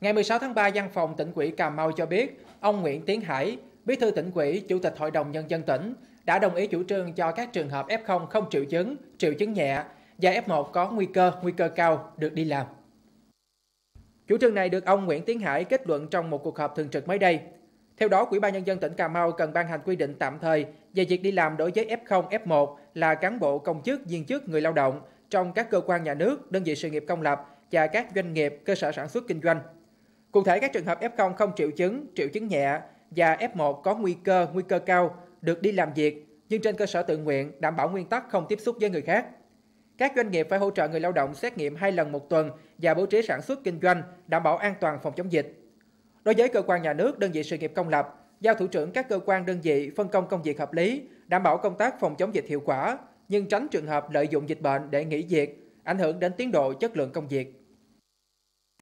Ngày 16 tháng 3, văn phòng tỉnh ủy Cà Mau cho biết, ông Nguyễn Tiến Hải, Bí thư tỉnh ủy, Chủ tịch Hội đồng Nhân dân tỉnh, đã đồng ý chủ trương cho các trường hợp F0 không triệu chứng, triệu chứng nhẹ và F1 có nguy cơ, nguy cơ cao được đi làm. Chủ trương này được ông Nguyễn Tiến Hải kết luận trong một cuộc họp thường trực mới đây. Theo đó, Ủy ban Nhân dân tỉnh Cà Mau cần ban hành quy định tạm thời về việc đi làm đối với F0, F1 là cán bộ, công chức, viên chức, người lao động trong các cơ quan nhà nước, đơn vị sự nghiệp công lập và các doanh nghiệp, cơ sở sản xuất kinh doanh Cụ thể, các trường hợp F0 không triệu chứng, triệu chứng nhẹ và F1 có nguy cơ, nguy cơ cao được đi làm việc nhưng trên cơ sở tự nguyện, đảm bảo nguyên tắc không tiếp xúc với người khác. Các doanh nghiệp phải hỗ trợ người lao động xét nghiệm 2 lần một tuần và bố trí sản xuất kinh doanh, đảm bảo an toàn phòng chống dịch. Đối với cơ quan nhà nước, đơn vị sự nghiệp công lập, giao thủ trưởng các cơ quan đơn vị phân công công việc hợp lý, đảm bảo công tác phòng chống dịch hiệu quả, nhưng tránh trường hợp lợi dụng dịch bệnh để nghỉ việc, ảnh hưởng đến tiến độ chất lượng công việc.